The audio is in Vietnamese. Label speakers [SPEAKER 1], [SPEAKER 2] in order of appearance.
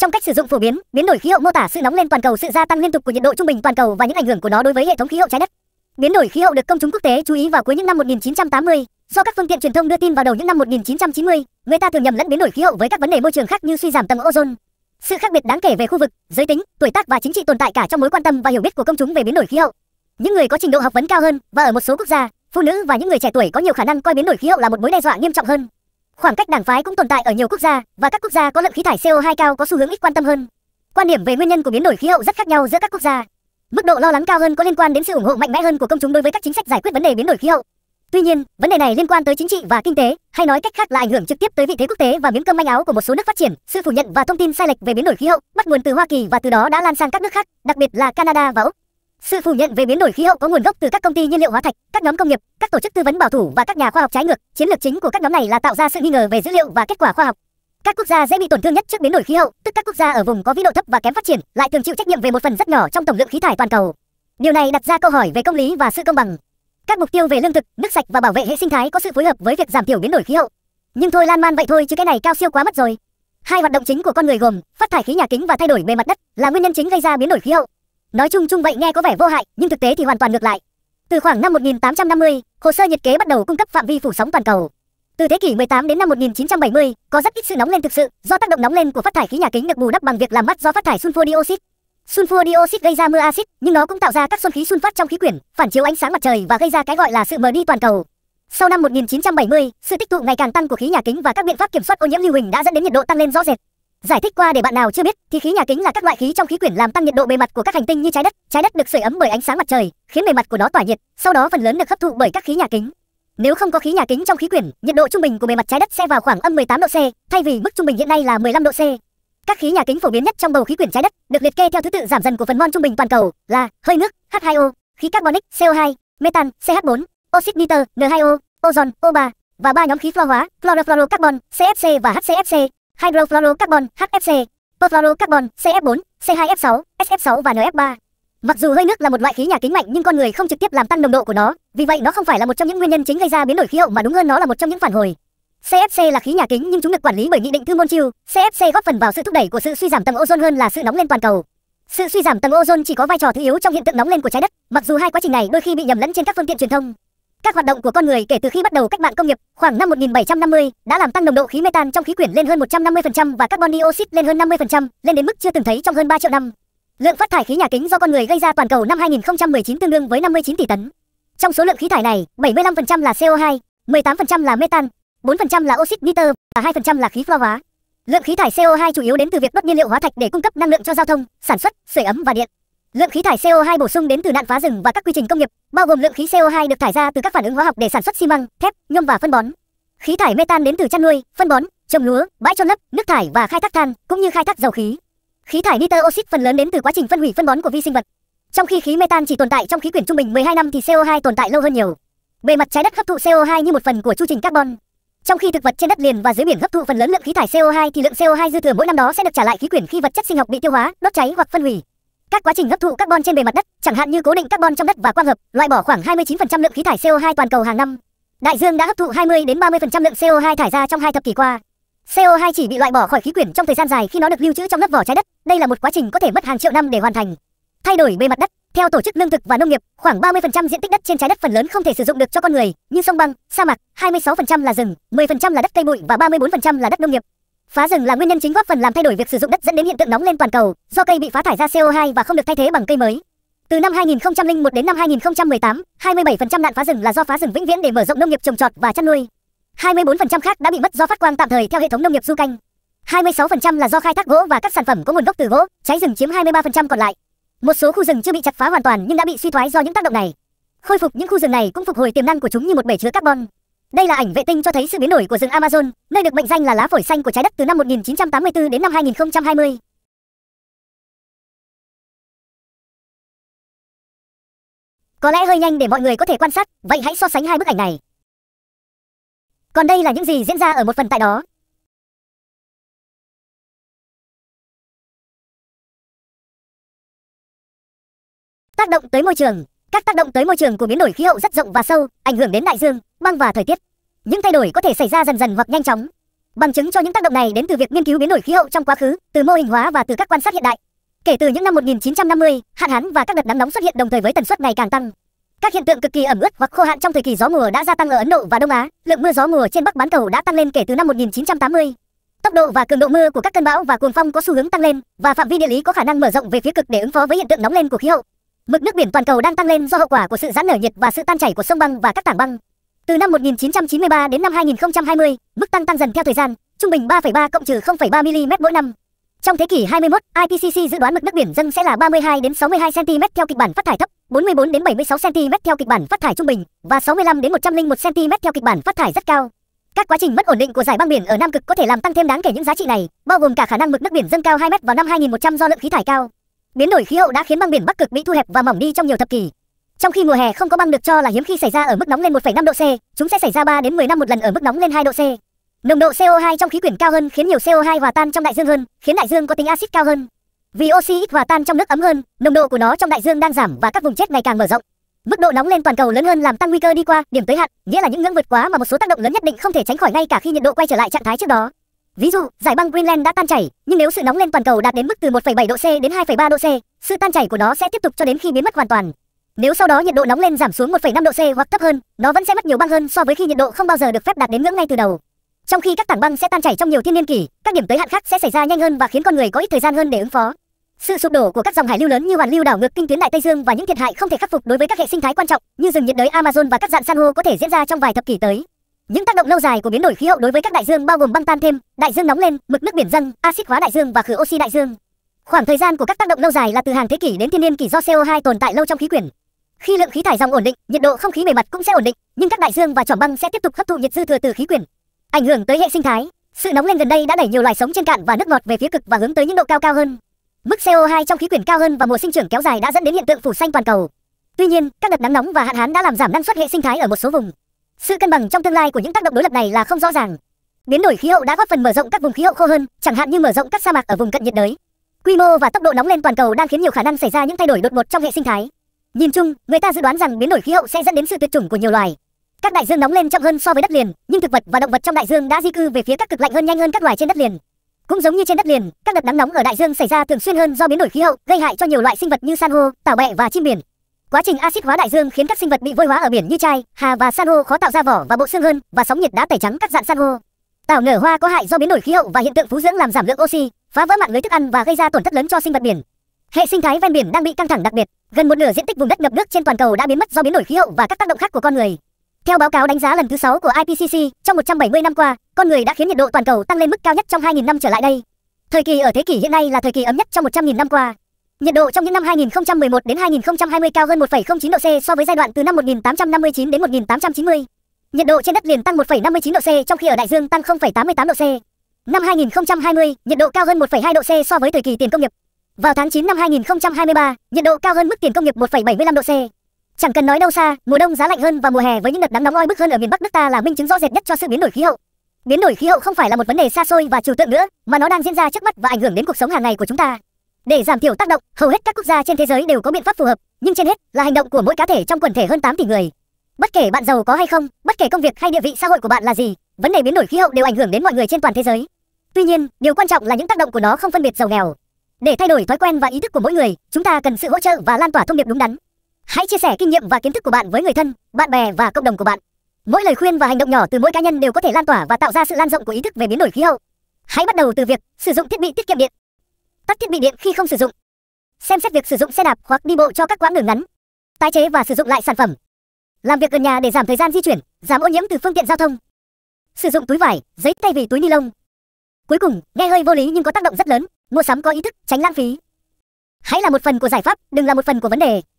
[SPEAKER 1] Trong cách sử dụng phổ biến, biến đổi khí hậu mô tả sự nóng lên toàn cầu, sự gia tăng liên tục của nhiệt độ trung bình toàn cầu và những ảnh hưởng của nó đối với hệ thống khí hậu trái đất. Biến đổi khí hậu được công chúng quốc tế chú ý vào cuối những năm 1980, do các phương tiện truyền thông đưa tin vào đầu những năm 1990, người ta thường nhầm lẫn biến đổi khí hậu với các vấn đề môi trường khác như suy giảm tầng ozone. Sự khác biệt đáng kể về khu vực, giới tính, tuổi tác và chính trị tồn tại cả trong mối quan tâm và hiểu biết của công chúng về biến đổi khí hậu. Những người có trình độ học vấn cao hơn và ở một số quốc gia, phụ nữ và những người trẻ tuổi có nhiều khả năng coi biến đổi khí hậu là một mối đe dọa nghiêm trọng hơn. Khoảng cách đảng phái cũng tồn tại ở nhiều quốc gia và các quốc gia có lượng khí thải CO2 cao có xu hướng ít quan tâm hơn. Quan điểm về nguyên nhân của biến đổi khí hậu rất khác nhau giữa các quốc gia. Mức độ lo lắng cao hơn có liên quan đến sự ủng hộ mạnh mẽ hơn của công chúng đối với các chính sách giải quyết vấn đề biến đổi khí hậu. Tuy nhiên, vấn đề này liên quan tới chính trị và kinh tế, hay nói cách khác là ảnh hưởng trực tiếp tới vị thế quốc tế và miếng cơm manh áo của một số nước phát triển. Sự phủ nhận và thông tin sai lệch về biến đổi khí hậu bắt nguồn từ Hoa Kỳ và từ đó đã lan sang các nước khác, đặc biệt là Canada và Úc. Sự phủ nhận về biến đổi khí hậu có nguồn gốc từ các công ty nhiên liệu hóa thạch, các nhóm công nghiệp, các tổ chức tư vấn bảo thủ và các nhà khoa học trái ngược. Chiến lược chính của các nhóm này là tạo ra sự nghi ngờ về dữ liệu và kết quả khoa học. Các quốc gia dễ bị tổn thương nhất trước biến đổi khí hậu, tức các quốc gia ở vùng có vĩ độ thấp và kém phát triển, lại thường chịu trách nhiệm về một phần rất nhỏ trong tổng lượng khí thải toàn cầu. Điều này đặt ra câu hỏi về công lý và sự công bằng. Các mục tiêu về lương thực, nước sạch và bảo vệ hệ sinh thái có sự phối hợp với việc giảm thiểu biến đổi khí hậu. Nhưng thôi lan man vậy thôi chứ cái này cao siêu quá mất rồi. Hai hoạt động chính của con người gồm phát thải khí nhà kính và thay đổi bề mặt đất là nguyên nhân chính gây ra biến đổi khí hậu. Nói chung chung vậy nghe có vẻ vô hại, nhưng thực tế thì hoàn toàn ngược lại. Từ khoảng năm 1850, hồ sơ nhiệt kế bắt đầu cung cấp phạm vi phủ sóng toàn cầu. Từ thế kỷ 18 đến năm 1970, có rất ít sự nóng lên thực sự do tác động nóng lên của phát thải khí nhà kính được bù đắp bằng việc làm mát do phát thải sunfua dioxide. Sunfua dioxide gây ra mưa axit, nhưng nó cũng tạo ra các xuân khí sunfat trong khí quyển, phản chiếu ánh sáng mặt trời và gây ra cái gọi là sự mờ đi toàn cầu. Sau năm 1970, sự tích tụ ngày càng tăng của khí nhà kính và các biện pháp kiểm soát ô nhiễm lưu huỳnh đã dẫn đến nhiệt độ tăng lên rõ rệt. Giải thích qua để bạn nào chưa biết, thì khí nhà kính là các loại khí trong khí quyển làm tăng nhiệt độ bề mặt của các hành tinh như trái đất. Trái đất được sưởi ấm bởi ánh sáng mặt trời, khiến bề mặt của nó tỏa nhiệt, sau đó phần lớn được hấp thụ bởi các khí nhà kính. Nếu không có khí nhà kính trong khí quyển, nhiệt độ trung bình của bề mặt trái đất sẽ vào khoảng âm 18 độ C, thay vì mức trung bình hiện nay là 15 độ C. Các khí nhà kính phổ biến nhất trong bầu khí quyển trái đất được liệt kê theo thứ tự giảm dần của phần mol trung bình toàn cầu là hơi nước H2O, khí carbonic CO2, metan CH4, oxit nitơ N2O, ozone O3 và ba nhóm khí flo hóa, chlorofluorocarbon, CFC và HCFC hydrofluorocarbon HFC, perfluorocarbon CF4, C2F6, SF6 và NF3. Mặc dù hơi nước là một loại khí nhà kính mạnh nhưng con người không trực tiếp làm tăng nồng độ của nó, vì vậy nó không phải là một trong những nguyên nhân chính gây ra biến đổi khí hậu mà đúng hơn nó là một trong những phản hồi. CFC là khí nhà kính nhưng chúng được quản lý bởi nghị định thư Montreal. CFC góp phần vào sự thúc đẩy của sự suy giảm tầng ozone hơn là sự nóng lên toàn cầu. Sự suy giảm tầng ozone chỉ có vai trò thứ yếu trong hiện tượng nóng lên của trái đất, mặc dù hai quá trình này đôi khi bị nhầm lẫn trên các phương tiện truyền thông. Các hoạt động của con người kể từ khi bắt đầu cách mạng công nghiệp khoảng năm 1750 đã làm tăng nồng độ khí metan trong khí quyển lên hơn 150% và carbon dioxide lên hơn 50%, lên đến mức chưa từng thấy trong hơn 3 triệu năm. Lượng phát thải khí nhà kính do con người gây ra toàn cầu năm 2019 tương đương với 59 tỷ tấn. Trong số lượng khí thải này, 75% là CO2, 18% là metan, 4% là oxit nitơ và 2% là khí pho hóa. Lượng khí thải CO2 chủ yếu đến từ việc đốt nhiên liệu hóa thạch để cung cấp năng lượng cho giao thông, sản xuất, sưởi ấm và điện. Lượng khí thải CO2 bổ sung đến từ nạn phá rừng và các quy trình công nghiệp, bao gồm lượng khí CO2 được thải ra từ các phản ứng hóa học để sản xuất xi măng, thép, nhôm và phân bón. Khí thải metan đến từ chăn nuôi, phân bón, trồng lúa, bãi chôn lấp, nước thải và khai thác than, cũng như khai thác dầu khí. Khí thải nitơ oxit phần lớn đến từ quá trình phân hủy phân bón của vi sinh vật. Trong khi khí metan chỉ tồn tại trong khí quyển trung bình 12 năm thì CO2 tồn tại lâu hơn nhiều. Bề mặt trái đất hấp thụ CO2 như một phần của chu trình carbon. Trong khi thực vật trên đất liền và dưới biển hấp thụ phần lớn lượng khí thải CO2 thì lượng CO2 dư thừa mỗi năm đó sẽ được trả lại khí quyển khi vật chất sinh học bị tiêu hóa, đốt cháy hoặc phân hủy. Các quá trình hấp thụ carbon trên bề mặt đất, chẳng hạn như cố định carbon trong đất và quang hợp, loại bỏ khoảng 29% lượng khí thải CO2 toàn cầu hàng năm. Đại dương đã hấp thụ 20 đến 30% lượng CO2 thải ra trong hai thập kỷ qua. CO2 chỉ bị loại bỏ khỏi khí quyển trong thời gian dài khi nó được lưu trữ trong lớp vỏ trái đất. Đây là một quá trình có thể mất hàng triệu năm để hoàn thành. Thay đổi bề mặt đất, theo Tổ chức Lương thực và Nông nghiệp, khoảng 30% diện tích đất trên trái đất phần lớn không thể sử dụng được cho con người, như sông băng, sa mạc, 26% là rừng, 10% là đất cây bụi và 34% là đất nông nghiệp. Phá rừng là nguyên nhân chính góp phần làm thay đổi việc sử dụng đất dẫn đến hiện tượng nóng lên toàn cầu, do cây bị phá thải ra CO2 và không được thay thế bằng cây mới. Từ năm 2001 đến năm 2018, 27% nạn phá rừng là do phá rừng vĩnh viễn để mở rộng nông nghiệp trồng trọt và chăn nuôi. 24% khác đã bị mất do phát quang tạm thời theo hệ thống nông nghiệp du canh. 26% là do khai thác gỗ và các sản phẩm có nguồn gốc từ gỗ, cháy rừng chiếm 23% còn lại. Một số khu rừng chưa bị chặt phá hoàn toàn nhưng đã bị suy thoái do những tác động này. Khôi phục những khu rừng này cũng phục hồi tiềm năng của chúng như một bể chứa carbon. Đây là ảnh vệ tinh cho thấy sự biến đổi của rừng Amazon, nơi được mệnh danh là lá phổi xanh của trái đất từ năm 1984 đến năm 2020. Có lẽ hơi nhanh để mọi người có thể quan sát, vậy hãy so sánh hai bức ảnh này. Còn đây là những gì diễn ra ở một phần tại đó. Tác động tới môi trường các tác động tới môi trường của biến đổi khí hậu rất rộng và sâu, ảnh hưởng đến đại dương, băng và thời tiết. Những thay đổi có thể xảy ra dần dần hoặc nhanh chóng. Bằng chứng cho những tác động này đến từ việc nghiên cứu biến đổi khí hậu trong quá khứ, từ mô hình hóa và từ các quan sát hiện đại. Kể từ những năm 1950, hạn hán và các đợt nắng nóng xuất hiện đồng thời với tần suất ngày càng tăng. Các hiện tượng cực kỳ ẩm ướt hoặc khô hạn trong thời kỳ gió mùa đã gia tăng ở Ấn Độ và Đông Á. Lượng mưa gió mùa trên Bắc bán cầu đã tăng lên kể từ năm 1980. Tốc độ và cường độ mưa của các cơn bão và cuồng phong có xu hướng tăng lên và phạm vi địa lý có khả năng mở rộng về phía cực để ứng phó với hiện tượng nóng lên của khí hậu. Mực nước biển toàn cầu đang tăng lên do hậu quả của sự giãn nở nhiệt và sự tan chảy của sông băng và các tảng băng. Từ năm 1993 đến năm 2020, mức tăng tăng dần theo thời gian, trung bình 3,3 cộng trừ 0,3 mm mỗi năm. Trong thế kỷ 21, IPCC dự đoán mực nước biển dâng sẽ là 32 đến 62 cm theo kịch bản phát thải thấp, 44 đến 76 cm theo kịch bản phát thải trung bình và 65 đến 101 cm theo kịch bản phát thải rất cao. Các quá trình mất ổn định của giải băng biển ở Nam Cực có thể làm tăng thêm đáng kể những giá trị này, bao gồm cả khả năng mực nước biển dâng cao 2 mét vào năm 2100 do lượng khí thải cao. Biến đổi khí hậu đã khiến băng biển Bắc Cực bị thu hẹp và mỏng đi trong nhiều thập kỷ. Trong khi mùa hè không có băng được cho là hiếm khi xảy ra ở mức nóng lên 1,5 độ C, chúng sẽ xảy ra 3 đến 10 năm một lần ở mức nóng lên 2 độ C. Nồng độ CO2 trong khí quyển cao hơn khiến nhiều CO2 hòa tan trong đại dương hơn, khiến đại dương có tính axit cao hơn. Vì oxy ít hòa tan trong nước ấm hơn, nồng độ của nó trong đại dương đang giảm và các vùng chết ngày càng mở rộng. Mức độ nóng lên toàn cầu lớn hơn làm tăng nguy cơ đi qua điểm tới hạn, nghĩa là những ngưỡng vượt quá mà một số tác động lớn nhất định không thể tránh khỏi ngay cả khi nhiệt độ quay trở lại trạng thái trước đó. Ví dụ, giải băng Greenland đã tan chảy, nhưng nếu sự nóng lên toàn cầu đạt đến mức từ 1,7 độ C đến 2,3 độ C, sự tan chảy của nó sẽ tiếp tục cho đến khi biến mất hoàn toàn. Nếu sau đó nhiệt độ nóng lên giảm xuống 1,5 độ C hoặc thấp hơn, nó vẫn sẽ mất nhiều băng hơn so với khi nhiệt độ không bao giờ được phép đạt đến ngưỡng ngay từ đầu. Trong khi các tảng băng sẽ tan chảy trong nhiều thiên niên kỷ, các điểm tới hạn khác sẽ xảy ra nhanh hơn và khiến con người có ít thời gian hơn để ứng phó. Sự sụp đổ của các dòng hải lưu lớn như hoàn lưu đảo ngược kinh tuyến Đại Tây Dương và những thiệt hại không thể khắc phục đối với các hệ sinh thái quan trọng như rừng nhiệt đới Amazon và các dạng san hô có thể diễn ra trong vài thập kỷ tới. Những tác động lâu dài của biến đổi khí hậu đối với các đại dương bao gồm băng tan thêm, đại dương nóng lên, mực nước biển dâng, axit hóa đại dương và khử oxy đại dương. Khoảng thời gian của các tác động lâu dài là từ hàng thế kỷ đến thiên niên kỷ do CO2 tồn tại lâu trong khí quyển. Khi lượng khí thải dòng ổn định, nhiệt độ không khí bề mặt cũng sẽ ổn định, nhưng các đại dương và chòm băng sẽ tiếp tục hấp thụ nhiệt dư thừa từ khí quyển, ảnh hưởng tới hệ sinh thái. Sự nóng lên gần đây đã đẩy nhiều loài sống trên cạn và nước ngọt về phía cực và hướng tới những độ cao cao hơn. Mức CO2 trong khí quyển cao hơn và mùa sinh trưởng kéo dài đã dẫn đến hiện tượng phủ xanh toàn cầu. Tuy nhiên, các đợt nắng nóng và hạn hán đã làm giảm năng suất hệ sinh thái ở một số vùng. Sự cân bằng trong tương lai của những tác động đối lập này là không rõ ràng. Biến đổi khí hậu đã góp phần mở rộng các vùng khí hậu khô hơn, chẳng hạn như mở rộng các sa mạc ở vùng cận nhiệt đới. Quy mô và tốc độ nóng lên toàn cầu đang khiến nhiều khả năng xảy ra những thay đổi đột ngột trong hệ sinh thái. Nhìn chung, người ta dự đoán rằng biến đổi khí hậu sẽ dẫn đến sự tuyệt chủng của nhiều loài. Các đại dương nóng lên chậm hơn so với đất liền, nhưng thực vật và động vật trong đại dương đã di cư về phía các cực lạnh hơn nhanh hơn các loài trên đất liền. Cũng giống như trên đất liền, các đợt nắng nóng ở đại dương xảy ra thường xuyên hơn do biến đổi khí hậu gây hại cho nhiều loại sinh vật như san hô, tảo bẹ và chim biển. Quá trình axit hóa đại dương khiến các sinh vật bị vôi hóa ở biển như chai, hà và san hô khó tạo ra vỏ và bộ xương hơn, và sóng nhiệt đã tẩy trắng các dạng san hô. Tảo nở hoa có hại do biến đổi khí hậu và hiện tượng phú dưỡng làm giảm lượng oxy, phá vỡ mạng lưới thức ăn và gây ra tổn thất lớn cho sinh vật biển. Hệ sinh thái ven biển đang bị căng thẳng đặc biệt, gần một nửa diện tích vùng đất ngập nước trên toàn cầu đã biến mất do biến đổi khí hậu và các tác động khác của con người. Theo báo cáo đánh giá lần thứ 6 của IPCC, trong 170 năm qua, con người đã khiến nhiệt độ toàn cầu tăng lên mức cao nhất trong 2.000 năm trở lại đây. Thời kỳ ở thế kỷ hiện nay là thời kỳ ấm nhất trong 100.000 năm qua. Nhiệt độ trong những năm 2011 đến 2020 cao hơn 1,09 độ C so với giai đoạn từ năm 1859 đến 1890. Nhiệt độ trên đất liền tăng 1,59 độ C trong khi ở đại dương tăng 0,88 độ C. Năm 2020, nhiệt độ cao hơn 1,2 độ C so với thời kỳ tiền công nghiệp. Vào tháng 9 năm 2023, nhiệt độ cao hơn mức tiền công nghiệp 1,75 độ C. Chẳng cần nói đâu xa, mùa đông giá lạnh hơn và mùa hè với những đợt nắng nóng oi bức hơn ở miền Bắc nước ta là minh chứng rõ rệt nhất cho sự biến đổi khí hậu. Biến đổi khí hậu không phải là một vấn đề xa xôi và trừu tượng nữa, mà nó đang diễn ra trước mắt và ảnh hưởng đến cuộc sống hàng ngày của chúng ta. Để giảm thiểu tác động, hầu hết các quốc gia trên thế giới đều có biện pháp phù hợp, nhưng trên hết là hành động của mỗi cá thể trong quần thể hơn 8 tỷ người. Bất kể bạn giàu có hay không, bất kể công việc hay địa vị xã hội của bạn là gì, vấn đề biến đổi khí hậu đều ảnh hưởng đến mọi người trên toàn thế giới. Tuy nhiên, điều quan trọng là những tác động của nó không phân biệt giàu nghèo. Để thay đổi thói quen và ý thức của mỗi người, chúng ta cần sự hỗ trợ và lan tỏa thông điệp đúng đắn. Hãy chia sẻ kinh nghiệm và kiến thức của bạn với người thân, bạn bè và cộng đồng của bạn. Mỗi lời khuyên và hành động nhỏ từ mỗi cá nhân đều có thể lan tỏa và tạo ra sự lan rộng của ý thức về biến đổi khí hậu. Hãy bắt đầu từ việc sử dụng thiết bị tiết kiệm điện, tắt thiết bị điện khi không sử dụng xem xét việc sử dụng xe đạp hoặc đi bộ cho các quãng đường ngắn tái chế và sử dụng lại sản phẩm làm việc gần nhà để giảm thời gian di chuyển giảm ô nhiễm từ phương tiện giao thông sử dụng túi vải giấy thay vì túi ni lông cuối cùng nghe hơi vô lý nhưng có tác động rất lớn mua sắm có ý thức tránh lãng phí hãy là một phần của giải pháp đừng là một phần của vấn đề